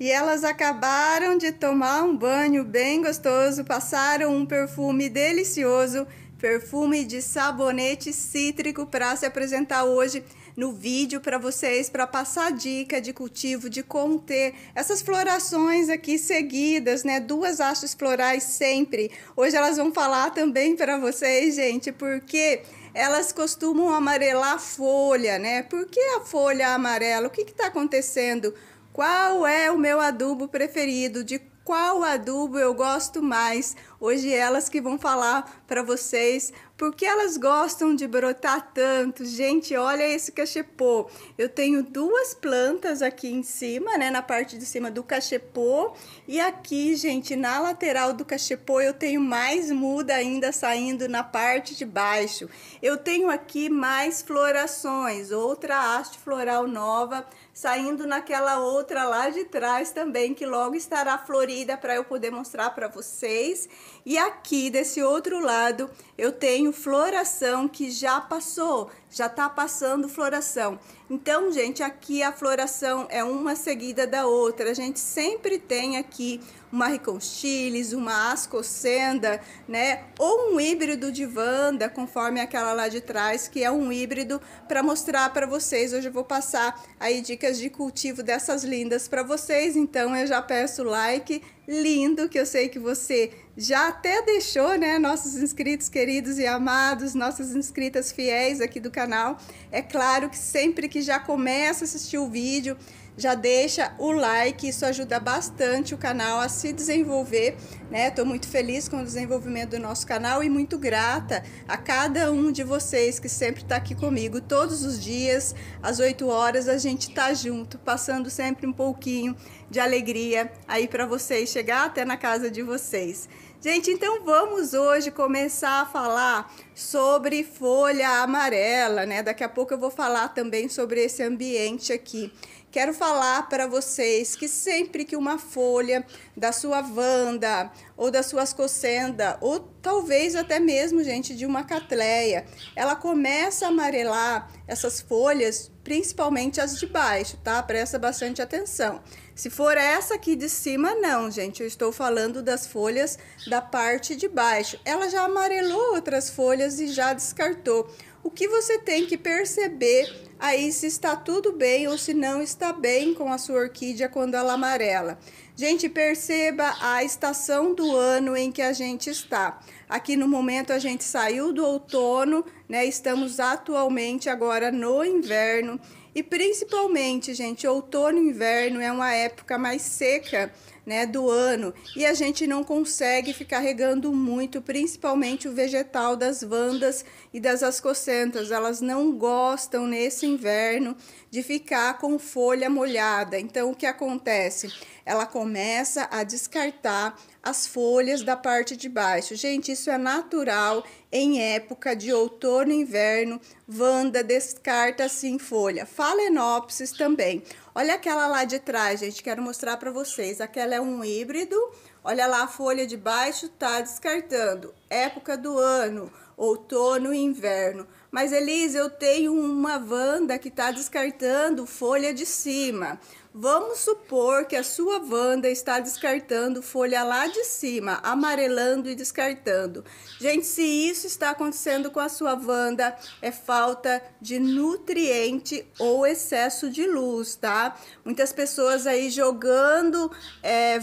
E elas acabaram de tomar um banho bem gostoso, passaram um perfume delicioso, perfume de sabonete cítrico para se apresentar hoje no vídeo para vocês para passar dica de cultivo, de conter essas florações aqui seguidas, né? Duas hastes florais sempre. Hoje elas vão falar também para vocês, gente, porque elas costumam amarelar a folha, né? Por que a folha amarela? O que está acontecendo? Qual é o meu adubo preferido de qual adubo eu gosto mais. Hoje é elas que vão falar para vocês porque elas gostam de brotar tanto. Gente, olha esse cachepô. Eu tenho duas plantas aqui em cima, né, na parte de cima do cachepô, e aqui, gente, na lateral do cachepô eu tenho mais muda ainda saindo na parte de baixo. Eu tenho aqui mais florações, outra haste floral nova saindo naquela outra lá de trás também que logo estará florindo colorida para eu poder mostrar para vocês. E aqui desse outro lado eu tenho floração que já passou já está passando floração. Então, gente, aqui a floração é uma seguida da outra. A gente sempre tem aqui uma riconchilis, uma ascocenda, né? Ou um híbrido de vanda, conforme aquela lá de trás, que é um híbrido para mostrar para vocês. Hoje eu vou passar aí dicas de cultivo dessas lindas para vocês. Então, eu já peço like lindo que eu sei que você já até deixou, né? Nossos inscritos queridos e amados, nossas inscritas fiéis aqui do canal. É claro que sempre que já começa a assistir o vídeo, já deixa o like, isso ajuda bastante o canal a se desenvolver, né? Estou muito feliz com o desenvolvimento do nosso canal e muito grata a cada um de vocês que sempre está aqui comigo todos os dias, às 8 horas a gente tá junto, passando sempre um pouquinho de alegria aí para vocês chegar até na casa de vocês. Gente, então vamos hoje começar a falar sobre folha amarela, né? Daqui a pouco eu vou falar também sobre esse ambiente aqui. Quero falar para vocês que sempre que uma folha da sua vanda ou das suas escocenda ou talvez até mesmo, gente, de uma catleia, ela começa a amarelar essas folhas, principalmente as de baixo, tá? Presta bastante atenção. Se for essa aqui de cima, não, gente. Eu estou falando das folhas da parte de baixo. Ela já amarelou outras folhas e já descartou. O que você tem que perceber aí se está tudo bem ou se não está bem com a sua orquídea quando ela amarela. Gente, perceba a estação do ano em que a gente está. Aqui no momento a gente saiu do outono, né? Estamos atualmente agora no inverno e principalmente, gente, outono e inverno é uma época mais seca né, do ano e a gente não consegue ficar regando muito, principalmente o vegetal das vandas e das ascocentas. Elas não gostam nesse inverno de ficar com folha molhada. Então o que acontece? Ela começa a descartar as folhas da parte de baixo. Gente, isso é natural em época de outono e inverno. Vanda descarta assim folha. Phalaenopsis também. Olha aquela lá de trás, gente, quero mostrar para vocês. Aquela é um híbrido, olha lá a folha de baixo, tá descartando. Época do ano, outono e inverno. Mas, Elise, eu tenho uma vanda que está descartando folha de cima. Vamos supor que a sua vanda está descartando folha lá de cima, amarelando e descartando. Gente, se isso está acontecendo com a sua vanda, é falta de nutriente ou excesso de luz, tá? Muitas pessoas aí jogando é,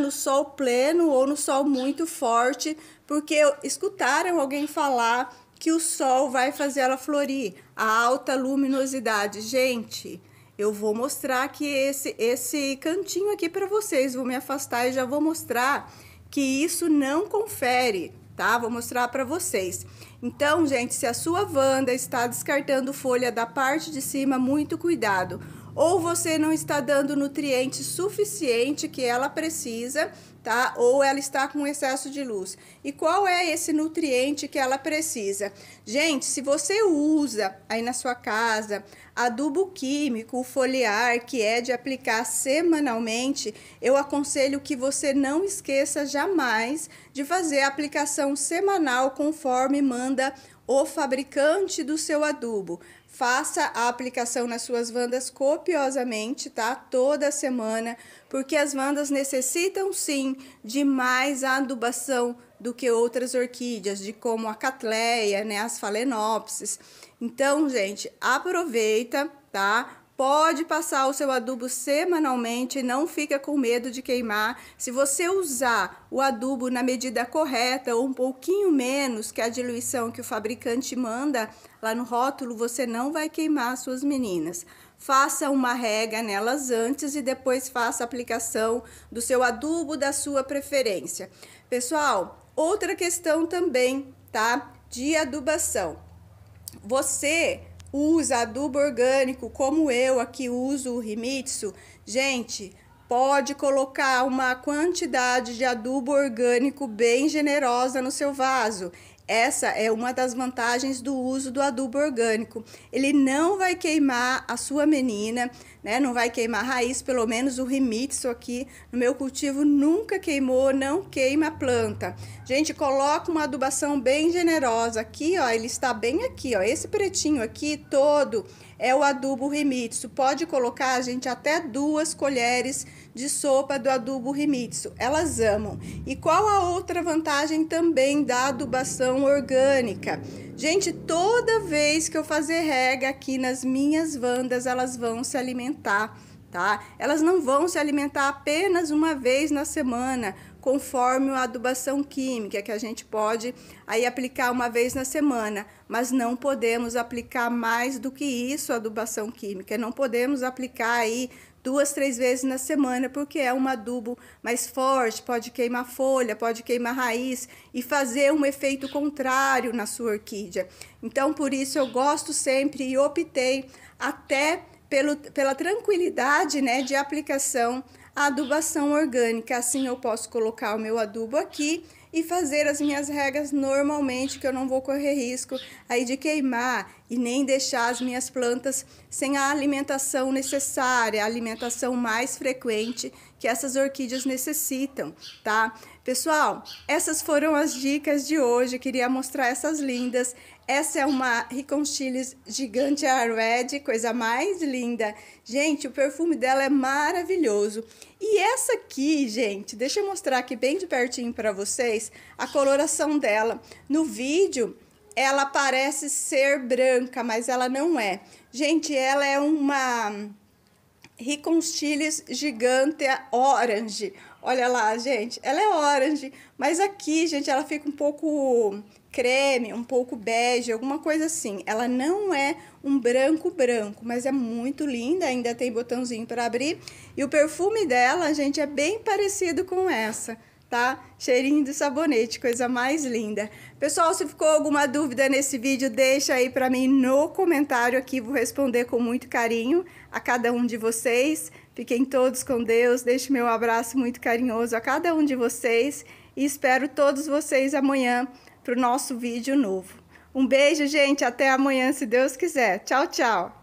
no sol pleno ou no sol muito forte, porque escutaram alguém falar que o sol vai fazer ela florir, a alta luminosidade. Gente, eu vou mostrar aqui esse, esse cantinho aqui para vocês. Vou me afastar e já vou mostrar que isso não confere, tá? Vou mostrar para vocês. Então, gente, se a sua vanda está descartando folha da parte de cima, muito cuidado ou você não está dando nutriente suficiente que ela precisa, tá? Ou ela está com excesso de luz. E qual é esse nutriente que ela precisa? Gente, se você usa aí na sua casa adubo químico, foliar, que é de aplicar semanalmente, eu aconselho que você não esqueça jamais de fazer a aplicação semanal conforme manda o fabricante do seu adubo. Faça a aplicação nas suas vandas copiosamente, tá? Toda semana, porque as vandas necessitam sim de mais adubação do que outras orquídeas, de como a catleia, né, as phalaenopsis. Então, gente, aproveita, tá? Pode passar o seu adubo semanalmente, não fica com medo de queimar. Se você usar o adubo na medida correta ou um pouquinho menos que a diluição que o fabricante manda lá no rótulo, você não vai queimar suas meninas. Faça uma rega nelas antes e depois faça a aplicação do seu adubo da sua preferência. Pessoal, outra questão também, tá? De adubação. Você usa adubo orgânico, como eu aqui uso o Rimitsu, gente, pode colocar uma quantidade de adubo orgânico bem generosa no seu vaso. Essa é uma das vantagens do uso do adubo orgânico. Ele não vai queimar a sua menina, né? Não vai queimar a raiz, pelo menos o rimitsu aqui no meu cultivo nunca queimou, não queima a planta. Gente, coloca uma adubação bem generosa aqui, ó, ele está bem aqui, ó. Esse pretinho aqui todo é o adubo rimitsu. Pode colocar, gente, até duas colheres de sopa do adubo rimitsu. Elas amam. E qual a outra vantagem também da adubação orgânica? Gente, toda vez que eu fazer rega aqui nas minhas vandas, elas vão se alimentar. Tá? Elas não vão se alimentar apenas uma vez na semana conforme a adubação química, que a gente pode aí aplicar uma vez na semana, mas não podemos aplicar mais do que isso adubação química, não podemos aplicar aí duas, três vezes na semana, porque é um adubo mais forte, pode queimar folha, pode queimar raiz e fazer um efeito contrário na sua orquídea. Então, por isso eu gosto sempre e optei até pelo, pela tranquilidade né, de aplicação a adubação orgânica. Assim eu posso colocar o meu adubo aqui e fazer as minhas regas normalmente, que eu não vou correr risco aí de queimar e nem deixar as minhas plantas sem a alimentação necessária, a alimentação mais frequente que essas orquídeas necessitam, tá? Pessoal, essas foram as dicas de hoje, queria mostrar essas lindas. Essa é uma Riconchilis Gigante Red, coisa mais linda. Gente, o perfume dela é maravilhoso. E essa aqui, gente, deixa eu mostrar aqui bem de pertinho para vocês a coloração dela. No vídeo, ela parece ser branca, mas ela não é. Gente, ela é uma Riconchilis gigantea orange. Olha lá, gente, ela é orange, mas aqui, gente, ela fica um pouco creme, um pouco bege, alguma coisa assim. Ela não é um branco branco, mas é muito linda, ainda tem botãozinho para abrir. E o perfume dela, gente, é bem parecido com essa tá? Cheirinho de sabonete, coisa mais linda. Pessoal, se ficou alguma dúvida nesse vídeo, deixa aí para mim no comentário aqui, vou responder com muito carinho a cada um de vocês. Fiquem todos com Deus, deixo meu abraço muito carinhoso a cada um de vocês e espero todos vocês amanhã para o nosso vídeo novo. Um beijo, gente, até amanhã, se Deus quiser. Tchau, tchau!